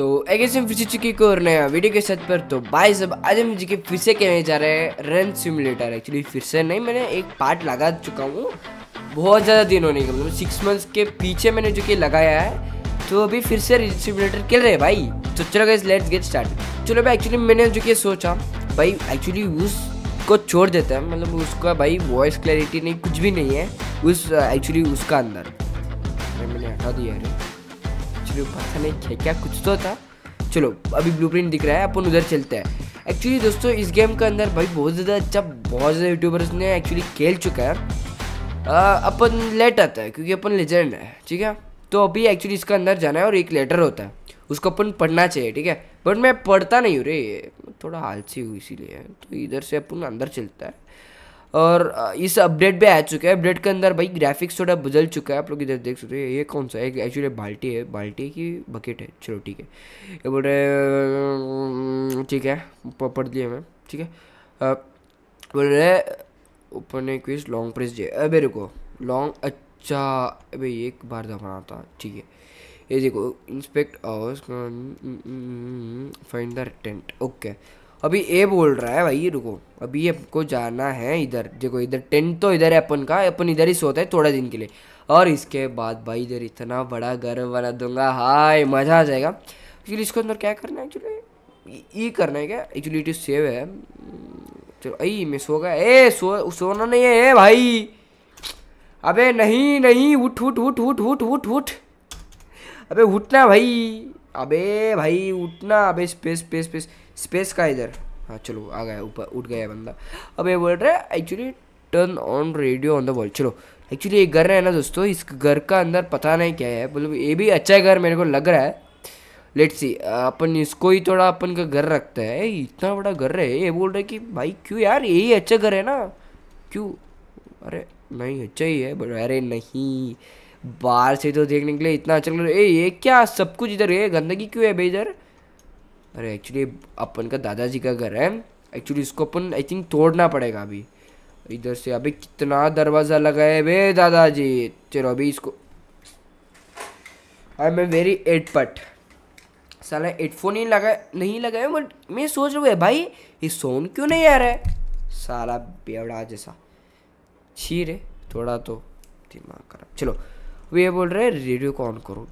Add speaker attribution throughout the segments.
Speaker 1: तो एक ऐसे फिर चुकी को और नया वीडियो के साथ पर तो बाय सब आज हम जी के फिर से कहने जा रहे हैं रन सिमुलेटर एक्चुअली फिर से नहीं मैंने एक पार्ट लगा चुका हूँ बहुत ज़्यादा दिन होने के मतलब सिक्स मंथ्स के पीछे मैंने जो कि लगाया है तो अभी फिर से रन सिमुलेटर खेल रहे हैं भाई तो चलो गए लेट्स गेट स्टार्ट चलो भाई एक्चुअली मैंने जो कि सोचा भाई एक्चुअली उस को छोड़ देता है मतलब उसका भाई वॉइस क्लैरिटी नहीं कुछ भी नहीं है उस एक्चुअली उसका अंदर मैंने हटा दिया है एक्चुअली पता नहीं क्या क्या कुछ तो था चलो अभी ब्लू दिख रहा है अपन उधर चलते हैं एक्चुअली दोस्तों इस गेम के अंदर भाई बहुत ज़्यादा अच्छा बहुत ज़्यादा यूट्यूबर्स ने एक्चुअली खेल चुका है अपन लेट आता है क्योंकि अपन लेजेंड है ठीक है तो अभी एक्चुअली इसका अंदर जाना है और एक लेटर होता है उसको अपन पढ़ना चाहिए ठीक है बट मैं पढ़ता नहीं हूँ रे थोड़ा आलसी हूँ इसीलिए तो इधर से अपन अंदर चलता है और इस अपडेट भी आ चुका है अपडेट के अंदर भाई ग्राफिक्स थोड़ा बदल चुका है आप लोग इधर देख सकते हैं ये कौन सा है एक्चुअली बाल्टी है बाल्टी की बकेट है चलो ठीक है ये बोल रहे ठीक है पढ़ लिया मैं ठीक है बोल रहे open a quiz long press जे अबे रुको लॉन्ग अच्छा भाई एक बार दफना था ठीक है ये देखो inspect hours find the tent okay अभी ए बोल रहा है भाई रुको अभी हमको जाना है इधर देखो इधर टेंट तो इधर है अपन का अपन इधर ही सोते हैं थोड़ा दिन के लिए और इसके बाद भाई इधर इतना बड़ा घर बना दूंगा हाय मज़ा आ जाएगा एक्चुअली इसके अंदर क्या करना है एक्चुअली ये करना है क्या एक्चुअली इट इज सेव है चलो तो आई मैं सो गया ए सो सोना नहीं है ए भाई अबे नहीं नहीं उठ उठ उठ उठ उठ उठ उठ अबे उठना भाई अबे भाई उठना अबे स्पेस स्पेस स्पेस स्पेस का इधर हाँ चलो आ गया ऊपर उठ गया बंदा अब ये बोल रहा है actually turn on radio on the world चलो एक्चुअली ये घर है ना दोस्तों इस घर का अंदर पता नहीं क्या है मतलब ये भी अच्छा घर मेरे को लग रहा है लेट्स सी अपन इसको ही थोड़ा अपन का घर रखता है इतना बड़ा घर है ये बोल रहे कि भाई क्यों यार यही अच्छा घर है ना क्यों अरे नहीं अच्छा ही है बट अरे नहीं बाहर से तो देखने के लिए इतना अच्छा लग रहा है ये क्या सब कुछ इधर है गंदगी क्यों है भाई इधर अरे एक्चुअली अपन का दादाजी का घर है एक्चुअली इसको अपन आई थिंक तोड़ना पड़ेगा अभी इधर से अभी कितना दरवाज़ा लगाए वे दादाजी चलो अभी इसको आई एम वेरी एट पट साला हेडफोन ही लगा नहीं लगाए बट मैं सोच रहा हूँ भाई ये सोन क्यों नहीं आ रहा है साला बेवड़ा जैसा छी रे थोड़ा तो दिमाग खराब चलो अब ये बोल रहे रेडियो को ऑन करो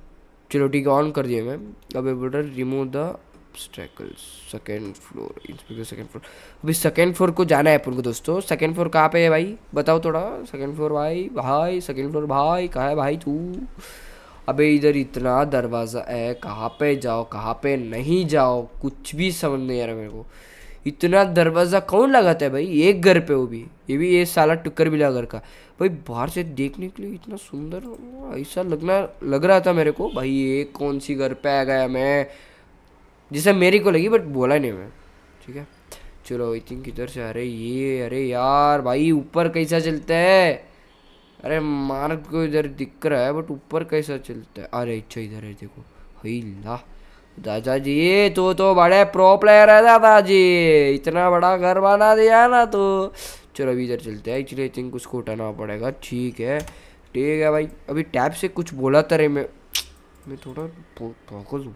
Speaker 1: चलो ठीक है ऑन कर दिया मैं अब ये बोल रहा remove the obstacles second floor inspector second floor अभी सेकेंड फ्लोर को जाना है अपन को दोस्तों सेकेंड फ्लोर कहाँ पे है भाई बताओ थोड़ा सेकेंड फ्लोर भाई भाई सेकेंड फ्लोर भाई कहाँ है भाई तू अबे इधर इतना दरवाज़ा है कहाँ पे जाओ कहाँ पे नहीं जाओ कुछ भी समझ नहीं आ रहा मेरे को इतना दरवाज़ा कौन लगाता है भाई एक घर पे वो भी ये भी ये साला टुक्कर बिला घर का भाई बाहर से देखने के लिए इतना सुंदर ऐसा लगना लग रहा था मेरे को भाई ये कौन सी घर पे आ गया मैं जैसे मेरी को लगी बट बोला नहीं मैं ठीक है चलो आई थिंक इधर से अरे ये अरे यार भाई ऊपर कैसा चलता है अरे मार्ग को इधर दिख रहा है बट ऊपर कैसा चलता है अरे अच्छा इधर है देखो हई ला दादाजी तो तो बड़े प्रो प्लेयर है दादाजी इतना बड़ा घर बना दिया ना तो चलो अभी इधर चलते हैं एक्चुअली आई थिंक उसको उठाना पड़ेगा ठीक है ठीक है भाई अभी टैप से कुछ बोला था तो रे मैं मैं थोड़ा फोकस हूँ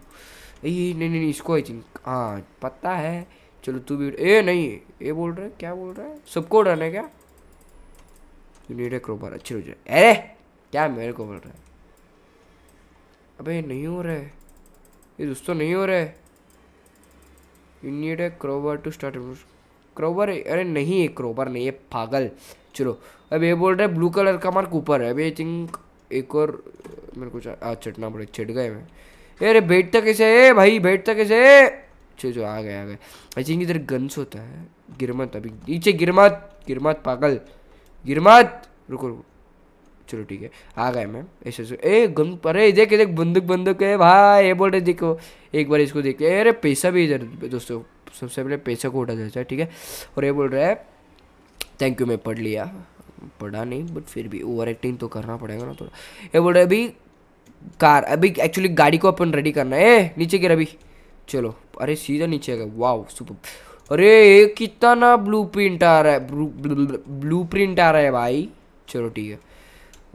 Speaker 1: नहीं नहीं नहीं इसको आई थिंक हाँ पता है चलो तू भी ए नहीं ये बोल रहा है क्या बोल रहा है सबको उड़ाना है क्या यू नीड ए क्रोबर अच्छे हो अरे क्या मेरे को बोल रहा है अबे नहीं हो रहा है ये दोस्तों तो नहीं हो रहा है you need a crowbar to start crowbar अरे नहीं है क्रोबर नहीं है पागल चलो अब ये बोल रहे ब्लू कलर का मार्क ऊपर है अभी आई थिंक एक और मेरे को अच्छा चटना पड़े छिट गए मैं अरे बैठता कैसे है भाई बैठता कैसे है चलो आ गए आ गए आई थिंक इधर गन्स होता है गिरमत अभी नीचे गिरमत गिरमत पागल गिरमत रुको रुको चलो ठीक है आ गए मैम ऐसे ऐसे ए गन अरे देख देख बंदूक बंदूक है भाई ये बोल रहे देखो एक बार इसको देखते अरे पैसा भी इधर दोस्तों सबसे पहले पैसा को उठा जाता है ठीक है और ये बोल रहा है थैंक यू मैं पढ़ लिया पढ़ा नहीं बट फिर भी ओवर एक्टिंग तो करना पड़ेगा ना थोड़ा ये बोल रहे अभी कार अभी एक्चुअली गाड़ी को अपन रेडी करना है ए नीचे गिर अभी चलो अरे सीधा नीचे आ गया वाह सुपर अरे कितना ना ब्लू प्रिंट आ रहा है ब्लू प्रिंट आ रहा है भाई चलो ठीक है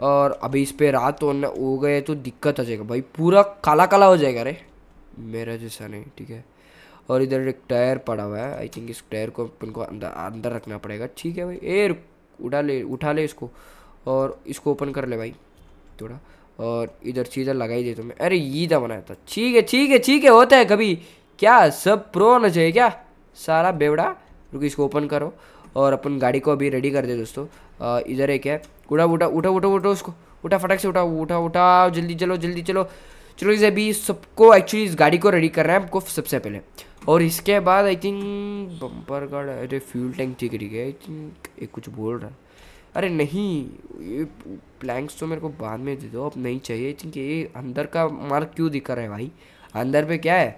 Speaker 1: और अभी इस पर रात होने हो गए तो दिक्कत आ जाएगा भाई पूरा काला काला हो जाएगा अरे मेरा जैसा नहीं ठीक है और इधर एक टायर पड़ा हुआ है आई थिंक इस टायर को अपन को अंदर अंदर रखना पड़ेगा ठीक है भाई ए उठा ले उठा ले इसको और इसको ओपन कर ले भाई थोड़ा और इधर सीधा लगाई दे हूँ मैं अरे ईदा बनाया था ठीक है ठीक है ठीक है होता है कभी क्या सब प्रो होना चाहिए क्या सारा बेवड़ा रुको इसको ओपन करो और अपन गाड़ी को अभी रेडी कर दे दोस्तों इधर एक है उठा उठा उठा उठा उठो उसको उठा फटक से उठा उठा उठा जल्दी चलो जल्दी चलो चलो इसे अभी सबको एक्चुअली इस गाड़ी को रेडी कर रहे हैं हमको सबसे पहले और इसके बाद आई थिंक बम्पर गार्ड अरे फ्यूल टैंक ठीक ठीक है आई थिंक एक कुछ बोल रहा है अरे नहीं ये प्लैंक्स तो मेरे को बाद में दे दो अब नहीं चाहिए क्योंकि ये अंदर का मार्क क्यों दिखा रहा है भाई अंदर पे क्या है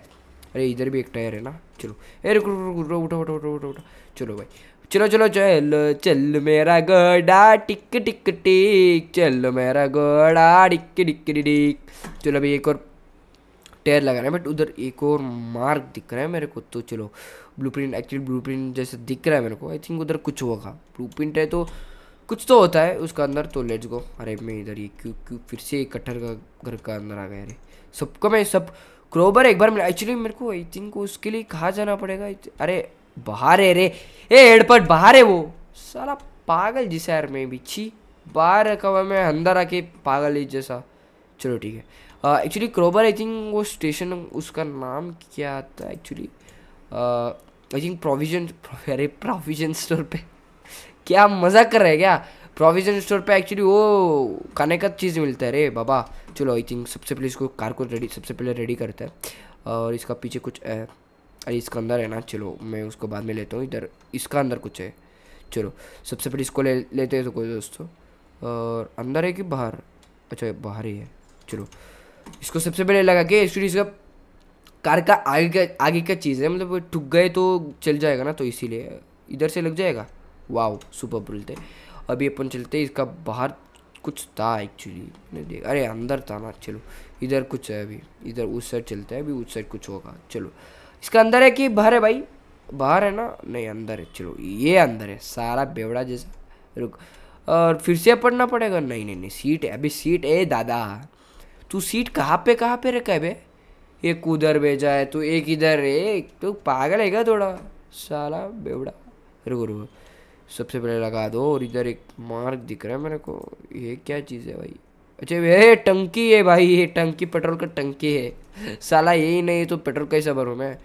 Speaker 1: अरे इधर भी एक टायर है ना चलो अरे उठो उठो उठो उठो उठो चलो भाई चलो चलो चलो चल मेरा गोड़ा टिक टिक टिक चलो मेरा गडा टिक टिक टिक चलो अभी एक और टायर लगा रहा है बट उधर एक और मार्क दिख रहा है मेरे को तो चलो ब्लूप्रिंट एक्चुअली ब्लूप्रिंट जैसे दिख रहा है मेरे को आई थिंक उधर कुछ होगा ब्लूप्रिंट है तो कुछ तो होता है उसका अंदर तो लेट्स गो अरे मैं इधर ये क्यों क्यों फिर से कटहर का घर का अंदर आ गया अरे सबको मैं सब क्रोबर एक बार एक्चुअली मेरे को आई थिंक उसके लिए कहाँ जाना पड़ेगा अरे बाहर है रे ए हेडपट बाहर है वो सारा पागल जैसा यार मैं भी छी बाहर रखा हुआ मैं अंदर आके पागल जैसा चलो ठीक है एक्चुअली क्रोबर आई थिंक वो स्टेशन उसका नाम क्या था एक्चुअली आई थिंक प्रोविजन अरे प्रोविजन स्टोर पे क्या मजा कर रहे हैं क्या प्रोविजन स्टोर पे एक्चुअली वो खाने का चीज़ मिलता है रे बाबा चलो आई थिंक सबसे पहले इसको कार को रेडी सबसे पहले रेडी करते हैं और इसका पीछे कुछ है अरे इसका अंदर है ना चलो मैं उसको बाद में लेता हूँ इधर इसका अंदर कुछ है चलो सबसे पहले इसको ले लेते हैं तो कोई दोस्तों और अंदर है कि बाहर अच्छा बाहर ही है चलो इसको सबसे पहले लगा के एक्चुअली इसका कार का आगे का आगे का चीज़ है मतलब ठुक गए तो चल जाएगा ना तो इसीलिए इधर से लग जाएगा वाओ सुपर बोलते अभी अपन चलते इसका बाहर कुछ था एक्चुअली देख देखा अरे अंदर था ना चलो इधर कुछ है अभी इधर उस साइड चलते हैं अभी उस साइड कुछ होगा चलो इसका अंदर है कि बाहर है भाई बाहर है ना नहीं अंदर है चलो ये अंदर है सारा बेवड़ा जैसा रुक और फिर से पढ़ना पड़ेगा नहीं नहीं नहीं सीट है अभी सीट ए दादा तू सीट कहाँ पे कहाँ पे रखा है बे एक उधर भेजा है तो एक इधर है तो पागल है क्या थोड़ा सारा बेवड़ा रुको रुको सबसे पहले लगा दो और इधर एक मार्ग दिख रहा है मेरे को ये क्या चीज़ है भाई अच्छा ये टंकी है भाई ये टंकी पेट्रोल का टंकी है साला यही नहीं तो पेट्रोल कैसे भरूँ मैं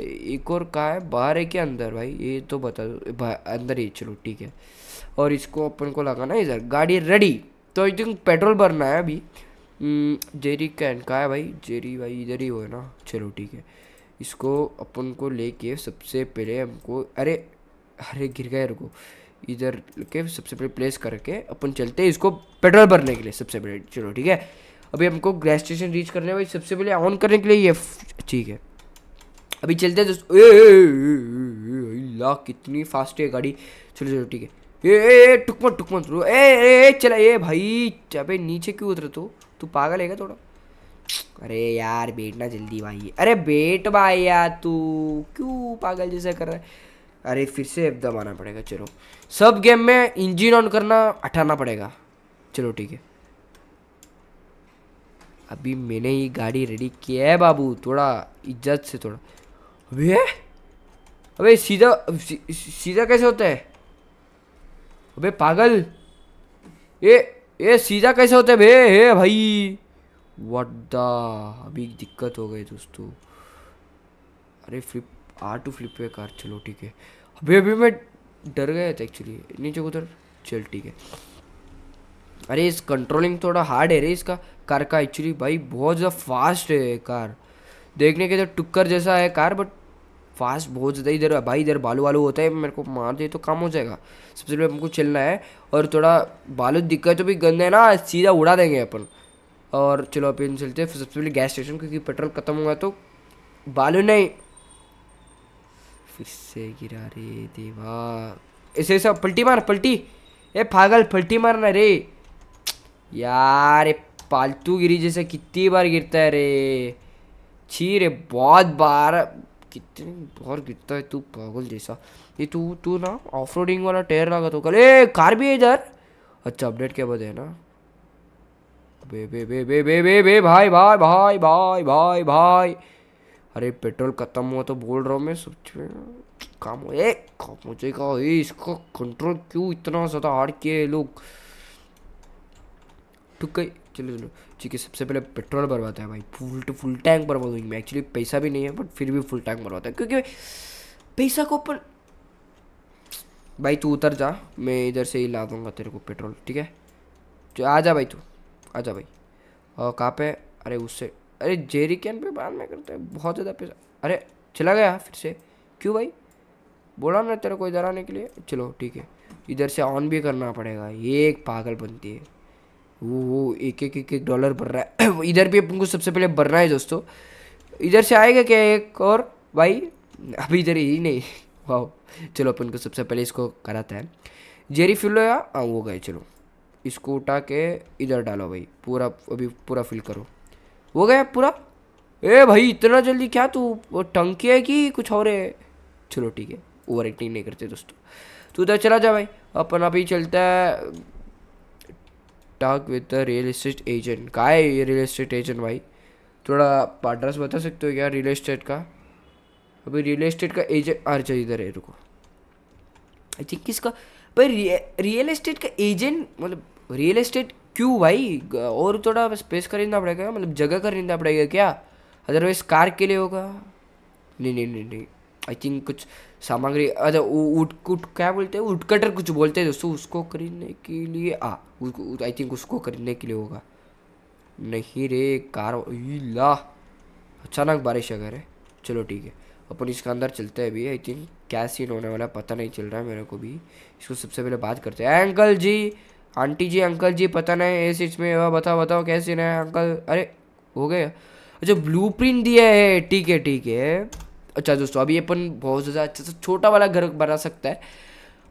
Speaker 1: एक और कहा है बाहर है क्या अंदर भाई ये तो बता दो अंदर ही चलो ठीक है और इसको अपन को लगाना है इधर गाड़ी रेडी तो आई थिंक पेट्रोल भरना है अभी हम्म, जेरी कैन कहा है भाई जेरी भाई इधर ही हो है ना चलो ठीक है इसको अपन को लेके सबसे पहले हमको अरे अरे गिर गए रुको इधर के सबसे पहले प्लेस करके अपन चलते हैं इसको पेट्रोल भरने के लिए सबसे पहले चलो ठीक है अभी हमको गैस स्टेशन रीच करने भाई सबसे पहले ऑन करने के लिए ये ठीक है अभी चलते हैं ला कितनी फास्ट है गाड़ी चलो चलो ठीक है ए ए मत टुक मत रो ए ए चला ए भाई अबे नीचे क्यों उतरे तो तू पागल है क्या थोड़ा अरे यार बैठना जल्दी भाई अरे बैठ भाई यार तू क्यों पागल जैसा कर रहा है अरे फिर से एफ दबाना पड़ेगा चलो सब गेम में इंजिन ऑन करना हटाना पड़ेगा चलो ठीक है अभी मैंने ये गाड़ी रेडी किया है बाबू थोड़ा इज्जत से थोड़ा अबे अबे सीधा सी, सीधा कैसे होता है अबे पागल ये ये सीधा कैसे होता है भे हे भाई वट द अभी दिक्कत हो गई दोस्तों अरे फ्लिप आर टू फ्लिप पे कार चलो ठीक है अभी अभी मैं डर गया था एक्चुअली नीचे उधर चल ठीक है अरे इस कंट्रोलिंग थोड़ा हार्ड है रे इसका कार का एक्चुअली भाई बहुत ज़्यादा फास्ट है कार देखने के तो टुक्कर जैसा है कार बट फास्ट बहुत ज़्यादा इधर भाई इधर बालू वालू होता है मेरे को मार दे तो काम हो जाएगा सबसे पहले हमको चलना है और थोड़ा बालू दिक्कत तो भी गंदा है ना सीधा उड़ा देंगे अपन और चलो अपन चलते हैं सबसे पहले गैस स्टेशन क्योंकि पेट्रोल खत्म हुआ तो बालू नहीं फिर से गिरा रे देवा ऐसे ऐसा पलटी मार पलटी ए पागल पलटी मारना रे यार ये पालतू गिरी जैसे कितनी बार गिरता है रे छी रे बहुत बार कितनी बार गिरता है तू पागल जैसा ये तू तू ना ऑफ रोडिंग वाला टायर लगा तो कल ए कार भी है इधर अच्छा अपडेट क्या बताए ना बे बे बे बे बे बे बे भाई भाई भाई भाई भाई भाई, भाई, भाई, भाई अरे पेट्रोल खत्म हुआ तो बोल रहा हूँ मैं सब काम हो काम हो जाएगा इसका कंट्रोल क्यों इतना ज़्यादा हार्ड किए लोग ठीक है चलो चलो ठीक है सबसे पहले पेट्रोल भरवाता है भाई फुल टू फुल टैंक भरवा दूंगी मैं एक्चुअली पैसा भी नहीं है बट फिर भी फुल टैंक भरवाता है क्योंकि पैसा को ऊपर भाई तू उतर जा मैं इधर से ही ला दूंगा तेरे को पेट्रोल ठीक है तो आ जा भाई तू आ जा भाई और कहाँ पे अरे उससे अरे जेरी कैन पे बाद में करते हैं बहुत ज़्यादा पैसा अरे चला गया फिर से क्यों भाई बोला ना तेरे को इधर आने के लिए चलो ठीक है इधर से ऑन भी करना पड़ेगा ये एक पागल बनती है वो वो एक एक एक एक डॉलर भर रहा है इधर भी अपन को सबसे पहले भरना है दोस्तों इधर से आएगा क्या एक और भाई अभी इधर ही नहीं वाह चलो अपन को सबसे पहले इसको कराता है जेरी फिल हो या हाँ वो गए चलो इसको उठा के इधर डालो भाई पूरा अभी पूरा फिल करो हो गया पूरा ए भाई इतना जल्दी क्या तू टंकी है कि कुछ और है चलो ठीक है ओवर एक्टिंग नहीं करते दोस्तों तू उधर चला जा भाई अपन अभी चलता है talk with the real estate agent का है ये रियल इस्टेट एजेंट भाई थोड़ा पार्टनर्स बता सकते हो क्या रियल इस्टेट का अभी रियल इस्टेट का एजेंट हर चाहिए इधर है रुको अच्छा किसका भाई रियल इस्टेट का एजेंट मतलब रियल इस्टेट क्यों भाई और थोड़ा स्पेस खरीदना पड़ेगा मतलब जगह खरीदना पड़ेगा क्या अदरवाइज कार के लिए होगा नहीं नहीं नहीं नहीं आई थिंक कुछ सामग्री अच्छा उट कुट क्या बोलते हैं उट कटर कुछ बोलते हैं दोस्तों उसको खरीदने के लिए आ आई थिंक उसको खरीदने के लिए होगा नहीं रे कार ला अचानक बारिश अगर है चलो ठीक है अपन इसके अंदर चलते हैं अभी आई थिंक क्या सीन होने वाला पता नहीं चल रहा है मेरे को भी इसको सबसे पहले बात करते हैं uncle ji aunty ji uncle ji पता नहीं इस इसमें बताओ बताओ कैसे ना अंकल अरे हो गए अच्छा ब्लू प्रिंट दिया है ठीक है ठीक है अच्छा दोस्तों अभी अपन बहुत ज़्यादा अच्छा सा छोटा वाला घर बना सकता है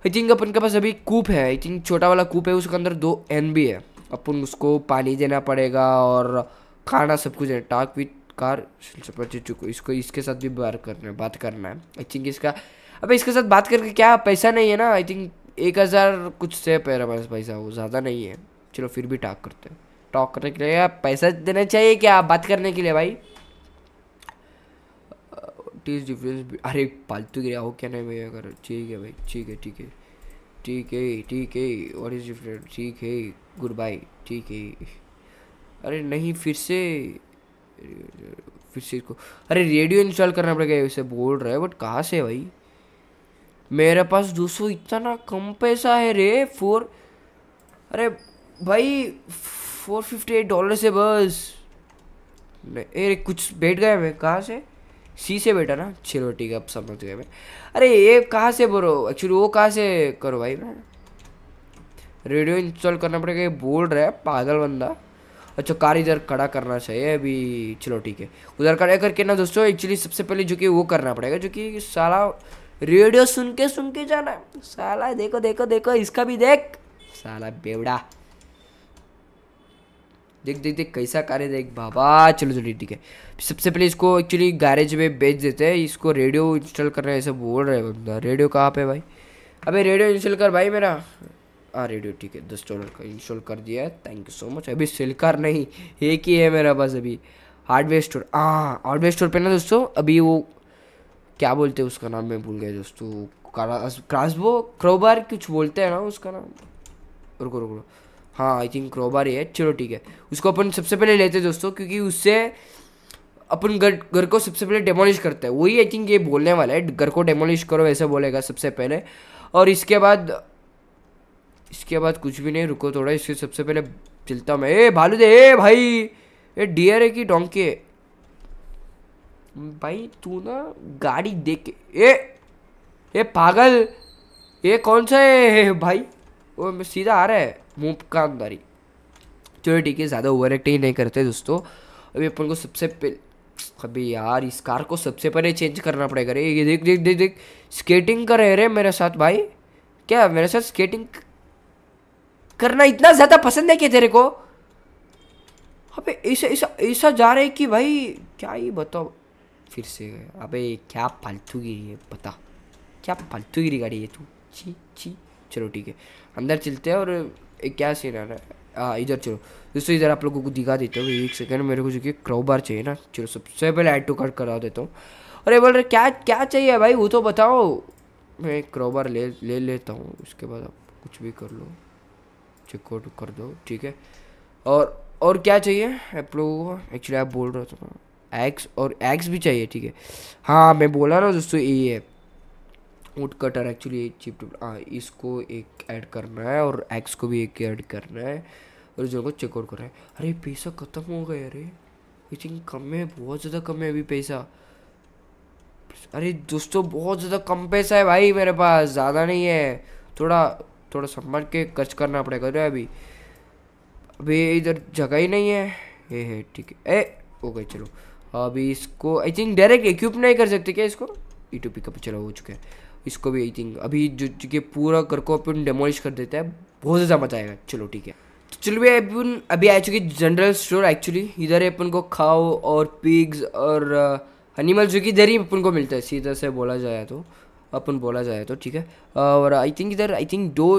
Speaker 1: आई थिंक अपन के पास अभी कूप है आई थिंक छोटा वाला कूप है उसके अंदर दो एन भी है अपन उसको पानी देना पड़ेगा और खाना सब कुछ है टाक विथ कार इसको इसके साथ भी बात करना है बात करना है आई थिंक इसका अब इसके साथ बात करके क्या पैसा नहीं है ना आई थिंक एक हज़ार कुछ से है हमारे भाई साहब वो ज़्यादा नहीं है चलो फिर भी टॉक करते हैं टॉक करने के लिए आप पैसा देना चाहिए क्या बात करने के लिए भाई टीज uh, डिफरेंस अरे पालतू गिर हो क्या नहीं मैं अगर ठीक है भाई ठीक है ठीक है ठीक है ठीक है वॉट इज़ डिफरेंट ठीक है गुड बाय ठीक है अरे नहीं फिर से फिर से इसको अरे रेडियो इंस्टॉल करना पड़ेगा इसे बोल रहा है बट कहाँ से भाई मेरे पास दोस्तों इतना कम पैसा है रे फोर अरे भाई फोर फिफ्टी एट डॉलर से बस अरे कुछ बैठ गया मैं कहाँ से सी से बैठा ना चलो ठीक है अब समझ गया मैं अरे ये कहाँ से बोलो एक्चुअली वो कहाँ से करो भाई मैं रेडियो इंस्टॉल करना पड़ेगा ये बोल रहा है पागल बंदा अच्छा कार इधर खड़ा करना चाहिए अभी चलो ठीक है उधर खड़ा करके ना दोस्तों एक्चुअली सबसे पहले जो कि वो करना पड़ेगा जो कि सारा रेडियो सुन के सुन के जाना साला देखो देखो देखो इसका भी देख साला बेवड़ा देख देख देख कैसा कार्य देख बाबा चलो चलो ठीक है सबसे पहले इसको एक्चुअली गैरेज में बेच देते हैं इसको रेडियो इंस्टॉल कर रहे हैं ऐसा बोल रहे हैं बंदा रेडियो कहाँ पे भाई अबे रेडियो इंस्टॉल कर भाई मेरा हाँ रेडियो ठीक है दस डॉलर का इंस्टॉल कर दिया है थैंक यू सो मच अभी सेल नहीं एक ही है मेरा पास अभी हार्डवेयर स्टोर हाँ हार्डवेयर स्टोर पे ना दोस्तों अभी वो क्या बोलते हैं उसका नाम मैं भूल गया दोस्तों क्रासबो क्रोबार कुछ बोलते हैं ना उसका नाम रुको रुको हाँ आई थिंक क्रोबार ही है चलो ठीक है उसको अपन सबसे पहले लेते हैं दोस्तों क्योंकि उससे अपन घर घर को सबसे पहले डेमोलिश करते हैं वही आई थिंक ये बोलने वाला है घर को डेमोलिश करो ऐसे बोलेगा सबसे पहले और इसके बाद इसके बाद कुछ भी नहीं रुको थोड़ा इसके सबसे पहले चलता मैं ए भालू दे ए भाई ए डियर है कि डोंकी है भाई तू ना गाड़ी देख के ए ए पागल ये कौन सा है भाई वो सीधा आ रहा है मुँह का ही चलो ठीक है ज़्यादा ओवर एक्टिंग नहीं करते दोस्तों अभी अपन को सबसे पहले अभी यार इस कार को सबसे पहले चेंज करना पड़ेगा रे ये देख देख देख देख स्केटिंग कर रहे मेरे साथ भाई क्या मेरे साथ स्केटिंग करना इतना ज़्यादा पसंद है क्या तेरे को अबे ऐसा ऐसा ऐसा जा रहे है कि भाई क्या ही बताओ फिर से अबे क्या फालतू गिरी है पता क्या फालतू गिरी गाड़ी है तू ची ची चलो ठीक है अंदर चलते हैं और एक क्या सीन आ रहा है हाँ इधर चलो दोस्तों इधर आप लोगों को दिखा देता हूँ एक सेकंड मेरे को जो कि क्रोबार चाहिए ना चलो सबसे पहले ऐड टू कार्ड करा देता हूँ अरे बोल रहे क्या क्या चाहिए भाई वो तो बताओ मैं क्रोबार ले ले लेता हूँ उसके बाद आप कुछ भी कर लो चेकआउट कर दो ठीक है और और क्या चाहिए आप लोगों को एक्चुअली आप बोल रहे थे एक्स और एक्स भी चाहिए ठीक है हाँ मैं बोला ना दोस्तों ये है वुड कटर एक्चुअली चिप हाँ इसको एक ऐड करना है और एक्स को भी एक ऐड करना है और जो को चेकआउट करना है अरे पैसा ख़त्म हो गया अरे आई थिंक कम है बहुत ज़्यादा कम है अभी पैसा अरे दोस्तों बहुत ज़्यादा कम पैसा है भाई मेरे पास ज़्यादा नहीं है थोड़ा थोड़ा संभाल के खर्च करना पड़ेगा अरे अभी अभी इधर जगह ही नहीं है ये है ठीक है ए ओके चलो अभी इसको आई थिंक डायरेक्ट इक्विप नहीं कर सकते क्या इसको ई टू पिकअप चला हो चुका है इसको भी आई थिंक अभी जो चूँकि पूरा घर को अपन डेमोलिश कर देता है बहुत ज़्यादा मजा आएगा चलो ठीक है तो चलो भैया अपन अभी आ चुकी जनरल स्टोर एक्चुअली इधर है अपन को खाओ और पिग्स और एनिमल uh, जो कि इधर ही अपन को मिलता है सीधा से बोला जाए तो अपन बोला जाए तो ठीक है और आई थिंक इधर आई थिंक दो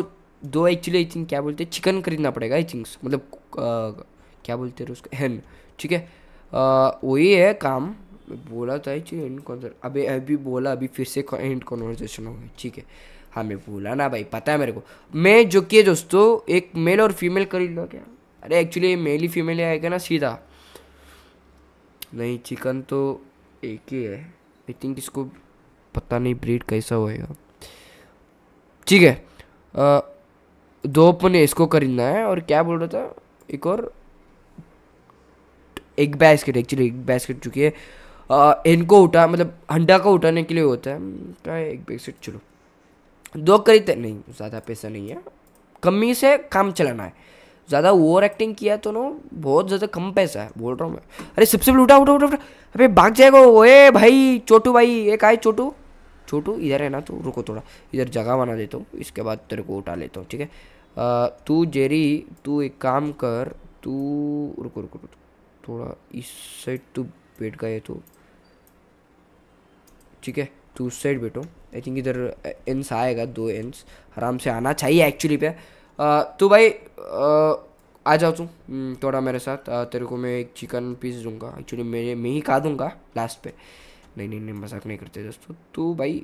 Speaker 1: दो एक्चुअली आई थिंक क्या बोलते हैं चिकन खरीदना पड़ेगा आई थिंक मतलब uh, क्या बोलते हैं उसको हैन ठीक है Uh, वही है काम बोला था एंड कॉन्वर्स अभी अभी बोला अभी फिर से एंड कॉन्वर्जेशन हो गई ठीक है हाँ मैं बोला ना भाई पता है मेरे को मैं जो किए दोस्तों एक मेल और फीमेल खरीद लो क्या अरे एक्चुअली मेल ही फीमेल आएगा ना सीधा नहीं चिकन तो एक ही है आई थिंक इसको पता नहीं ब्रीड कैसा होएगा ठीक है uh, दो अपन इसको खरीदना है और क्या बोल रहा था एक और एक बैस्केट एक्चुअली एक बैस्केट चुकी है आ, इनको उठा मतलब हंडा को उठाने के लिए होता है हम्म, क्या है एक बैस्केट चलो दो खरीदते नहीं ज़्यादा पैसा नहीं है कमी से काम चलाना है ज़्यादा ओवर एक्टिंग किया तो ना बहुत ज़्यादा कम पैसा है बोल रहा हूँ मैं अरे सबसे पहले उठा उठा उठा उठा अरे भाग जाएगा ए भाई छोटू भाई एक आए छोटू छोटू इधर है ना तो रुको थोड़ा इधर जगह बना देता हूँ इसके बाद तेरे को उठा लेता हूँ ठीक है तू जेरी तू एक काम कर तू रुको रुको रुको थोड़ा इस साइड तो बैठ गए तो ठीक है तो उस साइड बैठो आई थिंक इधर एंस आएगा दो एंस आराम से आना चाहिए एक्चुअली पे आ, तो भाई आ, आ जाओ तू हम्म, थोड़ा मेरे साथ आ, तेरे को मैं एक चिकन पीस दूंगा एक्चुअली मैं मैं ही खा दूंगा लास्ट पे नहीं नहीं नहीं मजाक नहीं करते दोस्तों तो भाई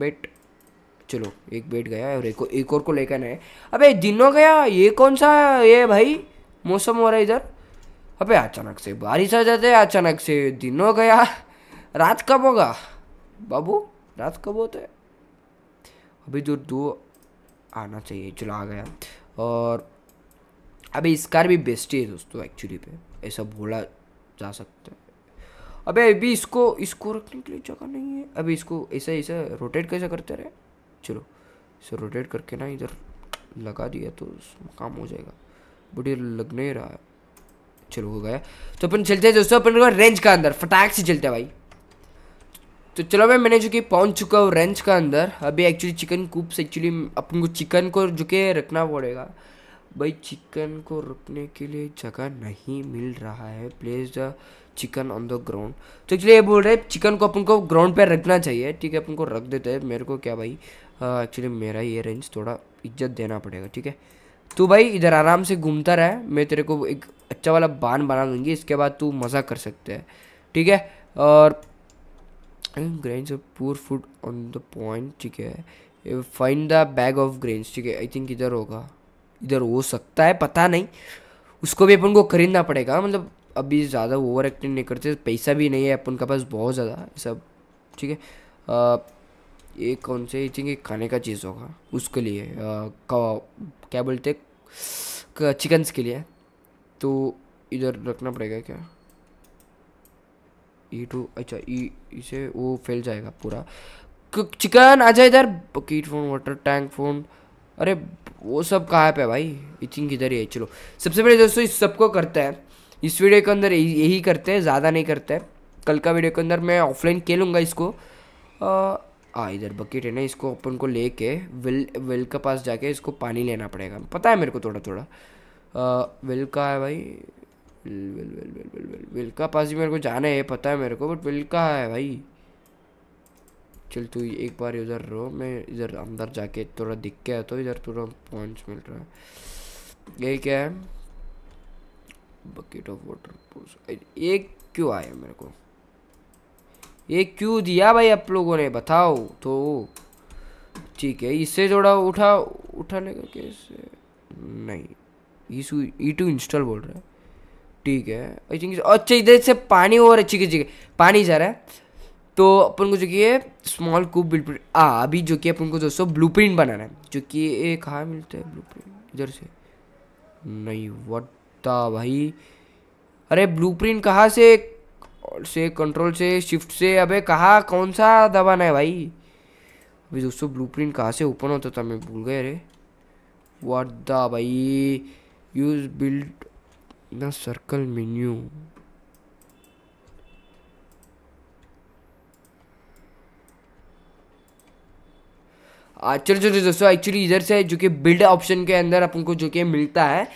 Speaker 1: बैठ चलो एक बैठ गया और एक, एक और को लेकर आए अबे दिनों गया ये कौन सा ये भाई मौसम हो रहा है इधर अबे अचानक से बारिश आ जाते अचानक से दिन हो गया रात कब होगा बाबू रात कब होते अभी जो तो दो आना चाहिए चलो आ गया और अभी कार भी बेस्ट है दोस्तों एक्चुअली पे ऐसा बोला जा सकता है अबे अभी इसको इसको रखने के लिए जगह नहीं है अभी इसको ऐसा ऐसा रोटेट कैसे करते रहे चलो इसे रोटेट करके ना इधर लगा दिया तो काम हो जाएगा बट ये लग नहीं रहा है चलो हो गया तो अपन चलते हैं दोस्तों अपन को रेंज का अंदर फटाक से चलते हैं भाई तो चलो भाई मैंने जो कि पहुंच चुका हूँ रेंज का अंदर अभी एक्चुअली चिकन कूप से एक्चुअली अपन को चिकन को जो के रखना पड़ेगा भाई चिकन को रुकने के लिए जगह नहीं मिल रहा है place the chicken on the ground तो एक्चुअली ये बोल रहे हैं चिकन को अपन को ग्राउंड पर रखना चाहिए ठीक है अपन को रख देते हैं मेरे को क्या भाई एक्चुअली मेरा ये रेंज थोड़ा इज्जत देना पड़ेगा ठीक है तो भाई इधर आराम से घूमता रहा मैं तेरे को एक अच्छा वाला बान बना दूंगी इसके बाद तू मज़ा कर सकते हैं ठीक है और grains pour food on the point ठीक है find the bag of grains ठीक है आई थिंक इधर होगा इधर हो सकता है पता नहीं उसको भी अपन को खरीदना पड़ेगा मतलब अभी ज़्यादा ओवर एक्टिंग नहीं करते पैसा भी नहीं है अपन के पास बहुत ज़्यादा सब ठीक है ये कौन से आई थिंक खाने का चीज़ होगा उसके लिए आ, क्या बोलते चिकन्स के लिए तो इधर रखना पड़ेगा क्या ई e टू अच्छा ई e, इसे वो फैल जाएगा पूरा चिकन आ जाए इधर bucket phone water tank phone अरे वो सब कहाँ पे भाई आई थिंक इधर ही है चलो सबसे पहले दोस्तों इस सबको करते हैं इस वीडियो के अंदर यही करते हैं ज़्यादा नहीं करते हैं कल का वीडियो के अंदर मैं ऑफलाइन खेलूँगा इसको हाँ इधर बकेट है ना इसको अपन को लेके वेल वेल के पास जाके इसको पानी लेना पड़ेगा पता है मेरे को थोड़ा थोड़ा विल का है भाई विल विल विल विल विल विल का पास भी मेरे को जाना है पता है मेरे को बट विल का है भाई चल तू एक बार उधर रहो मैं इधर अंदर जाके थोड़ा दिख गया तो इधर थोड़ा पॉइंट्स मिल रहा है ये क्या है बकेट ऑफ वाटर एक क्यों आया मेरे को ये क्यों दिया भाई आप लोगों ने बताओ तो ठीक है इससे थोड़ा उठा उठाने का कैसे नहीं ई टू इंस्टॉल बोल रहे हैं ठीक है आई थिंक अच्छा इधर से पानी और अच्छी की जगह पानी जा रहा है तो अपन को जो कि स्मॉल कूप बिल्कुल आ अभी जो कि अपन को दोस्तों ब्लू प्रिंट बनाना है जो कि कहाँ मिलता है ब्लू प्रिंट इधर से नहीं वट्टा भाई अरे ब्लू प्रिंट कहाँ से से कंट्रोल से शिफ्ट से अबे कहाँ कौन सा दबाना है भाई अभी दोस्तों ब्लू प्रिंट कहाँ से ओपन होता था मैं भूल गए अरे वाट भाई use build the circle menu हाँ, चलो चलो दोस्तों एक्चुअली इधर से जो कि बिल्ड ऑप्शन के अंदर अपन को जो कि मिलता है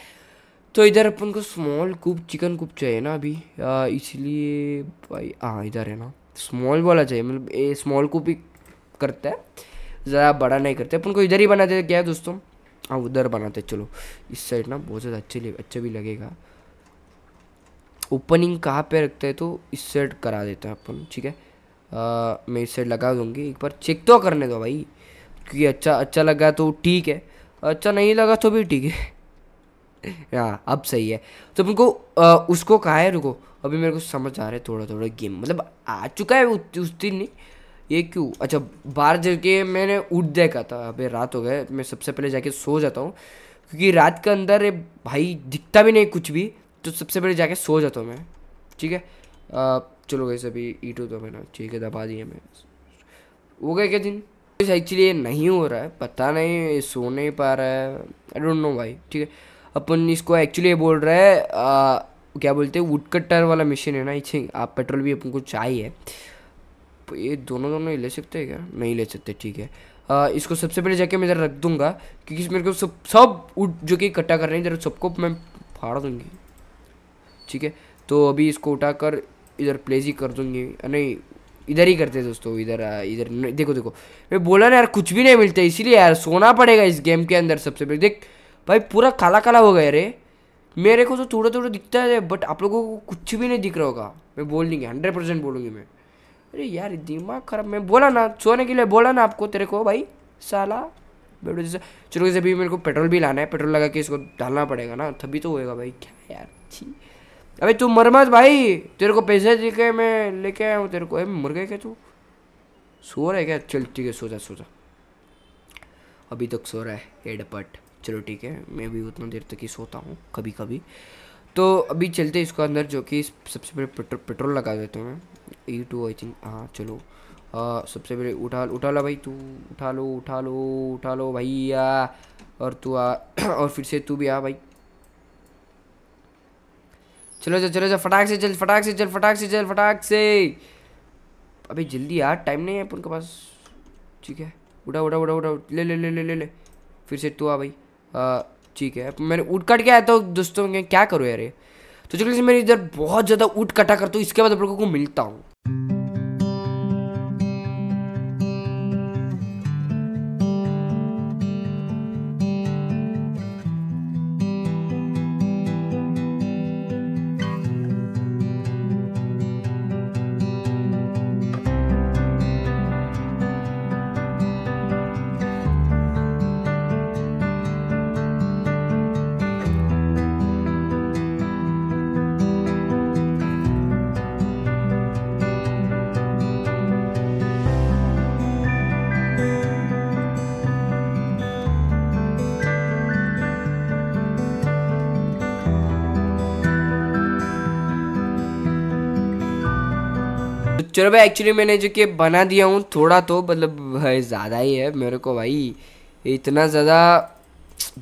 Speaker 1: तो इधर अपन को स्मॉल कूप चिकन कूप चाहिए ना अभी इसलिए भाई हाँ इधर है ना स्मॉल वाला चाहिए मतलब ये स्मॉल कूप ही करता है ज़्यादा बड़ा नहीं करते अपन को इधर ही बना देते क्या है दोस्तों अब हाँ, उधर बनाते चलो इस साइड ना बहुत ज़्यादा अच्छे अच्छा भी लगेगा ओपनिंग कहाँ पे रखते हैं तो इस साइड करा देते हैं अपन ठीक है आ, मैं इस साइड लगा दूँगी एक बार चेक तो करने दो भाई क्योंकि अच्छा अच्छा लगा तो ठीक है अच्छा नहीं लगा तो भी ठीक है हाँ अब सही है तो उनको को उसको कहा है रुको अभी मेरे को समझ आ रहा है थोड़ा थोड़ा गेम मतलब आ चुका है उस दिन नहीं ये क्यों अच्छा बाहर जाके मैंने उठ देखा था अभी रात हो गए मैं सबसे पहले जाके सो जाता हूँ क्योंकि रात के अंदर भाई दिखता भी नहीं कुछ भी तो सबसे पहले जाके सो जाता हूँ मैं ठीक है चलो गई अभी ईट हो तो मैंने ठीक है दबा दिए मैं हो गए क्या दिन एक्चुअली ये नहीं हो रहा है पता नहीं सो नहीं पा रहा है आई डोंट नो भाई ठीक है अपन इसको एक्चुअली ये बोल रहा है आ, क्या बोलते हैं वुड कटर वाला मशीन है ना इसे आप पेट्रोल भी अपन को चाहिए तो ये दोनों दोनों ही ले सकते हैं क्या नहीं ले सकते ठीक है आ, इसको सबसे पहले जाके मैं इधर रख दूंगा क्योंकि मेरे को सब सब उठ जो कि इकट्ठा कर रहे हैं इधर सबको मैं फाड़ दूंगी ठीक है तो अभी इसको उठाकर इधर प्लेज ही कर दूंगी नहीं इधर ही करते दोस्तों इधर इधर देखो देखो मैं बोला ना यार कुछ भी नहीं मिलता इसीलिए यार सोना पड़ेगा इस गेम के अंदर सबसे पहले देख भाई पूरा काला काला हो गया अरे मेरे को तो थोड़ा थोड़ा दिखता है बट आप लोगों को कुछ भी नहीं दिख रहा होगा मैं बोल देंगे हंड्रेड परसेंट बोलूँगी मैं अरे यार दिमाग खराब मैं बोला ना सोने के लिए बोला ना आपको तेरे को भाई साला बेटो जैसे चलो जैसे भी मेरे को पेट्रोल भी लाना है पेट्रोल लगा के इसको डालना पड़ेगा ना तभी तो होएगा भाई क्या यार छी अबे तू मर मत भाई तेरे को पैसे दे के मैं लेके आया हूँ तेरे को मर गए क्या तू सो रहा है क्या चल ठीक है सो जा सो जा अभी तक सो रहा है एडपट चलो ठीक है मैं भी उतना देर तक ही सोता हूँ कभी कभी तो अभी चलते हैं इसको अंदर जो कि सबसे पहले पेट्रोल लगा देते हैं ई टू तो आई थिंक हाँ चलो आ, सबसे पहले उठा उठा ला भाई तू उठा लो उठा लो उठा लो भैया और तू आ और फिर से तू भी आ भाई चलो जा चलो जा फटाक से चल फटाक से चल फटाक से चल फटाक से अभी जल्दी यार टाइम नहीं है अपन के पास ठीक है उठा उठा उठा उठा ले ले ले ले ले ले फिर से तू आ भाई आ, ठीक है मैंने ऊट कट के आया तो दोस्तों क्या करो यार तो चलिए मेरी इधर बहुत ज़्यादा ऊट कटा कर तो इसके बाद आप लोगों को मिलता हूँ चलो भाई एक्चुअली मैंने जो कि बना दिया हूँ थोड़ा तो मतलब भाई ज़्यादा ही है मेरे को भाई इतना ज़्यादा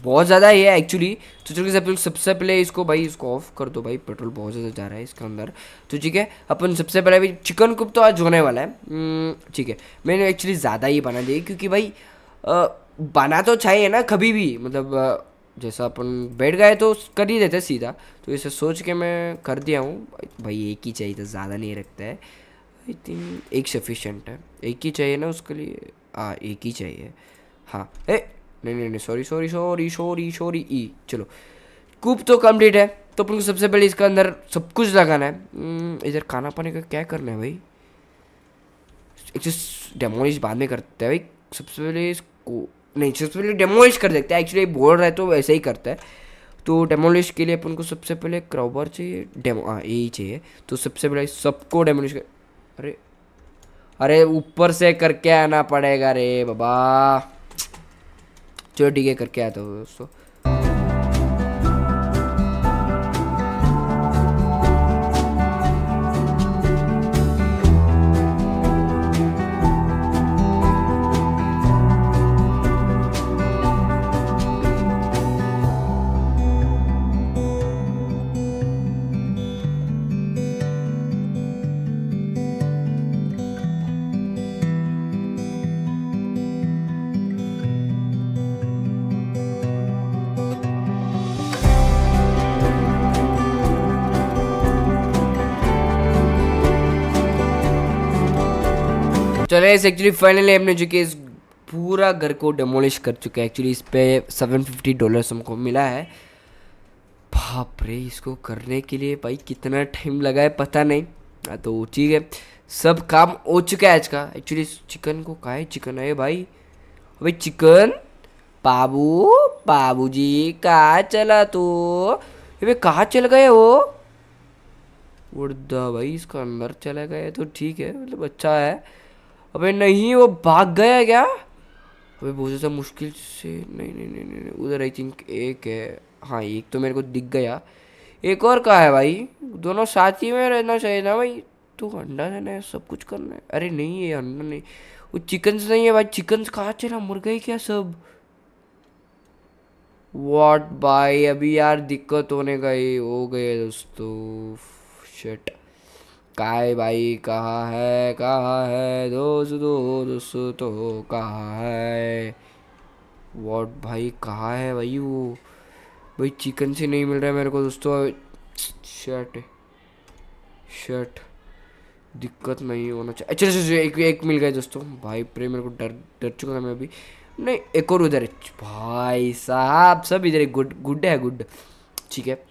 Speaker 1: बहुत ज़्यादा ही है एक्चुअली तो चलो सब सबसे पहले इसको भाई इसको ऑफ कर दो भाई पेट्रोल बहुत ज़्यादा जा रहा है इसके अंदर तो ठीक है अपन सबसे पहले भाई चिकन कुप तो आज होने वाला है हम्म, ठीक है मैंने एक्चुअली ज़्यादा ही बना दिया क्योंकि भाई बना तो चाहिए ना कभी भी मतलब जैसा अपन बैठ गए तो कर ही देते सीधा तो इसे सोच के मैं कर दिया हूँ भाई एक ही चाहिए था ज़्यादा नहीं रखता है आई थिंक एक सफिशेंट है एक ही चाहिए ना उसके लिए हाँ एक ही चाहिए हाँ ए नहीं नहीं नहीं sorry sorry sorry sorry sorry ई चलो कूप तो कंप्लीट है तो अपन को सबसे पहले इसका अंदर सब कुछ लगाना है इधर खाना पानी का क्या करना है भाई एक्चुअली डेमोलिश तो बाद में करते हैं भाई सबसे पहले इसको नहीं सबसे पहले डेमोलिश कर देते हैं एक्चुअली बोल रहा है तो वैसे ही करता है तो डेमोलिश के लिए अपन को सबसे पहले क्राउबर चाहिए डेमो हाँ यही चाहिए तो सबसे पहले सबको डेमोलिश कर अरे अरे ऊपर से करके आना पड़ेगा रे बाबा चलो ठीक है करके आता हूँ दोस्तों चलो इस एक्चुअली फाइनली हमने जो कि इस पूरा घर को डेमोलिश कर चुके हैं एक्चुअली इस पे सेवन फिफ्टी डॉलर हमको मिला है बाप रे इसको करने के लिए भाई कितना टाइम लगा है पता नहीं हाँ, तो ठीक है सब काम हो चुका है आज का एक्चुअली चिकन को कहा है चिकन है भाई अबे चिकन बाबू बाबू जी कहा चला तो अभी कहा चल गए वो उड़दा भाई इसका अंदर चला गया तो ठीक है मतलब अच्छा है अबे नहीं वो भाग गया क्या अबे बहुत ज़्यादा मुश्किल से नहीं नहीं नहीं नहीं, उधर आई थिंक एक है हाँ एक तो मेरे को दिख गया एक और कहा है भाई दोनों साथ ही में रहना चाहिए ना भाई तो अंडा देना है सब कुछ करना है अरे नहीं ये अंडा नहीं वो चिकन्स नहीं है भाई चिकन्स कहाँ चला मुर गए क्या सब वॉट बाई अभी यार दिक्कत होने का ही हो गए दोस्तों शर्ट काय भाई कहा है कहा है दोस्त दोस्त तो कहा है वॉट भाई कहा है भाई वो भाई चिकन से नहीं मिल रहा है मेरे को दोस्तों शर्ट शर्ट दिक्कत नहीं होना चाहिए अच्छा, अच्छा अच्छा एक एक मिल गया दोस्तों भाई प्रे मेरे को डर डर चुका था मैं अभी नहीं एक और उधर भाई साहब सब इधर गुड गुड है गुड ठीक है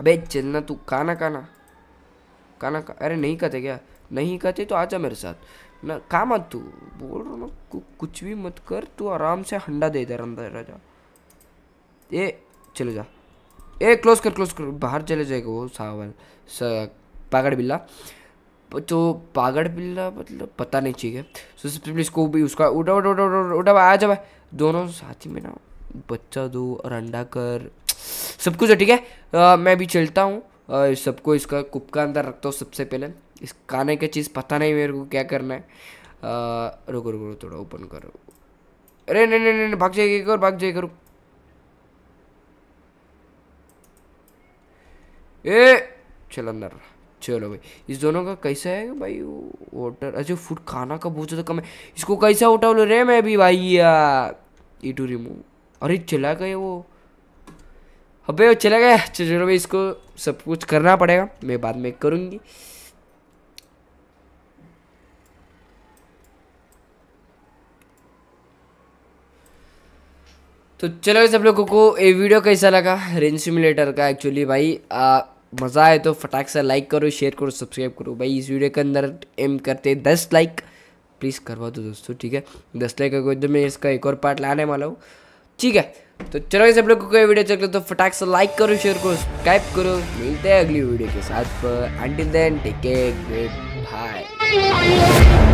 Speaker 1: अबे चलना तू खाना खाना काना का अरे नहीं कहते क्या नहीं कहते तो आजा मेरे साथ ना खा मत तू बोल रहा ना कु, कुछ भी मत कर तू आराम से हंडा दे दे अंदर राजा ए चले जा ए क्लोज कर क्लोज कर बाहर चले जाएगा वो सावल सा, पागड़ बिल्ला तो पागड़ बिल्ला मतलब पता नहीं चाहिए सो तो सबसे पहले इसको भी उसका उठा उठा उठा उठा उठा आ जा दोनों साथ ही में ना बच्चा दो और अंडा कर सब कुछ है ठीक है मैं भी चलता हूँ और सबको इसका कुप का अंदर रखता हूँ सबसे पहले इस खाने का चीज़ पता नहीं मेरे को क्या करना है रुको रुको रुको थोड़ा ओपन करो अरे नहीं नहीं नहीं भाग जाइए करो भाग जाइए करो ए चल अंदर चलो भाई इस दोनों का कैसा है भाई वोटर अच्छा फूड खाना का बहुत ज़्यादा कम है इसको कैसा उठा लो रे मैं भी भाई या ई टू रिमूव अरे चला गया वो अबे वो चला गया चलो भाई इसको सब कुछ करना पड़ेगा मैं बाद में करूँगी तो चलो सब लोगों को ये वीडियो कैसा लगा रेन सिमुलेटर का एक्चुअली भाई आ, मज़ा आए तो फटाक से लाइक करो शेयर करो सब्सक्राइब करो भाई इस वीडियो के अंदर एम करते दस लाइक प्लीज़ करवा दो दोस्तों ठीक है दस लाइक का तो मैं इसका एक और पार्ट लाने वाला हूँ ठीक है तो चलो इस आप लोग को कोई वीडियो चेक लो तो फटाक से लाइक करो शेयर करो सब्सक्राइब करो मिलते हैं अगली वीडियो के साथ पर until then take care good bye